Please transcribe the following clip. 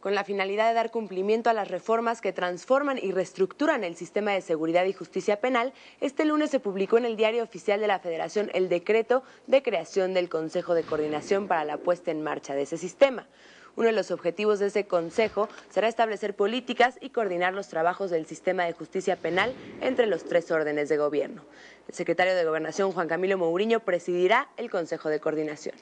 con la finalidad de dar cumplimiento a las reformas que transforman y reestructuran el sistema de seguridad y justicia penal, este lunes se publicó en el Diario Oficial de la Federación el decreto de creación del Consejo de Coordinación para la puesta en marcha de ese sistema. Uno de los objetivos de ese Consejo será establecer políticas y coordinar los trabajos del sistema de justicia penal entre los tres órdenes de gobierno. El secretario de Gobernación, Juan Camilo Mourinho, presidirá el Consejo de Coordinación.